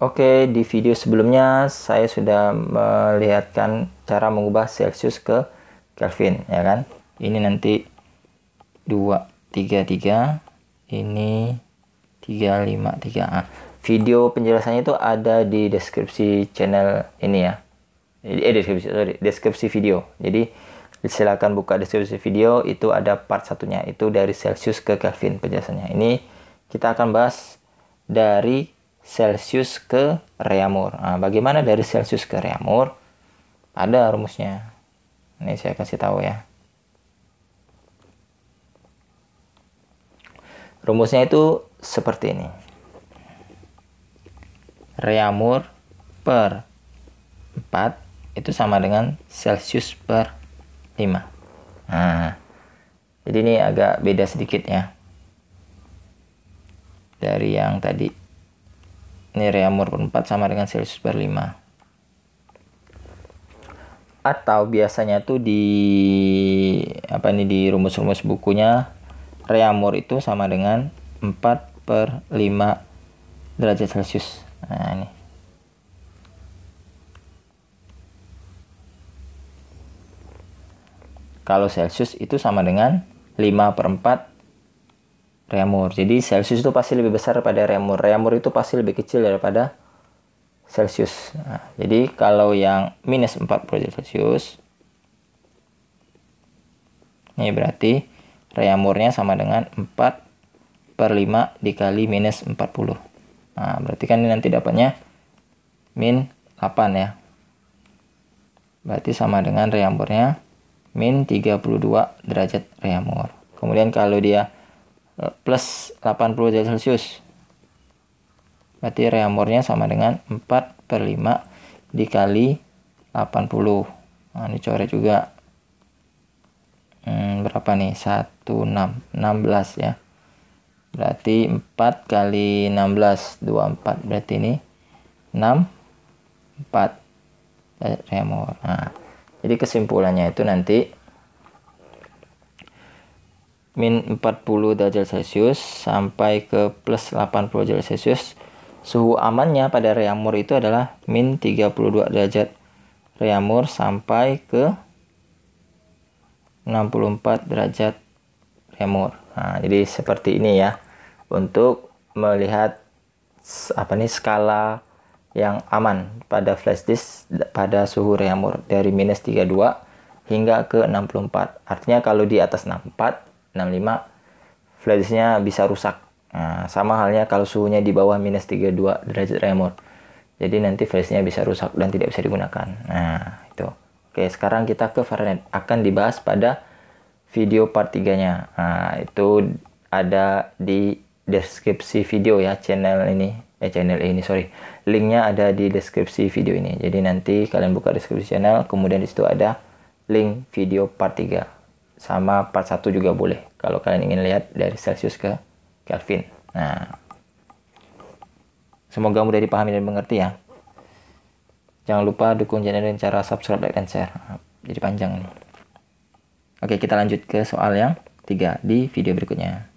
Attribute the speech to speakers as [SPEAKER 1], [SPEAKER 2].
[SPEAKER 1] Oke, di video sebelumnya saya sudah melihatkan cara mengubah Celsius ke Kelvin, ya kan? Ini nanti 233, ini 353. Ah, video penjelasannya itu ada di deskripsi channel ini ya. Eh, deskripsi, sorry, deskripsi video. Jadi, silakan buka deskripsi video, itu ada part satunya, itu dari Celsius ke Kelvin penjelasannya. Ini kita akan bahas dari Celsius ke Reamur. Nah, bagaimana dari Celsius ke Reamur? Ada rumusnya. Ini saya kasih tahu ya. Rumusnya itu seperti ini. Reamur per 4 itu sama dengan Celsius per 5. Nah, jadi ini agak beda sedikit ya. Dari yang tadi nilai amur per 4 sama dengan Celsius per 5 atau biasanya tuh di apa ini di rumus-rumus bukunya reamur itu sama dengan 4 per 5 derajat celcius nah ini kalau celcius itu sama dengan 5 per 4 remur. Jadi Celsius itu pasti lebih besar daripada remur. Remur itu pasti lebih kecil daripada Celsius. Nah, jadi kalau yang minus 40 derajat Celsius, ini berarti remurnya sama dengan 4 per 5 dikali minus 40. Nah, berarti kan ini nanti dapatnya min 8 ya. Berarti sama dengan remurnya min 32 derajat remur. Kemudian kalau dia Eh, plus 80 derajat celcius berarti reamornya sama dengan 4 per 5 dikali 80 nah ini coret juga hmm, berapa nih 1 6 16 ya berarti 4 kali 16 24 berarti ini 6 4 eh, remor nah jadi kesimpulannya itu nanti min 40 derajat Celcius sampai ke plus 80 derajat Celcius. Suhu amannya pada reamur itu adalah min 32 derajat reamur sampai ke 64 derajat reamur. Nah, jadi seperti ini ya untuk melihat apa nih skala yang aman pada flash disk pada suhu reamur dari minus 32 hingga ke 64. Artinya kalau di atas 64 65 flashnya bisa rusak nah, sama halnya kalau suhunya di bawah minus 32 derajat remote. jadi nanti flashnya bisa rusak dan tidak bisa digunakan nah itu oke sekarang kita ke Fahrenheit akan dibahas pada video part 3 nya nah, itu ada di deskripsi video ya channel ini eh channel ini sorry linknya ada di deskripsi video ini jadi nanti kalian buka deskripsi channel kemudian di situ ada link video part 3 sama part juga boleh kalau kalian ingin lihat dari Celsius ke Kelvin. Nah, semoga mudah dipahami dan mengerti ya. Jangan lupa dukung channel dengan cara subscribe, like, dan share. Jadi panjang nih. Oke, kita lanjut ke soal yang tiga di video berikutnya.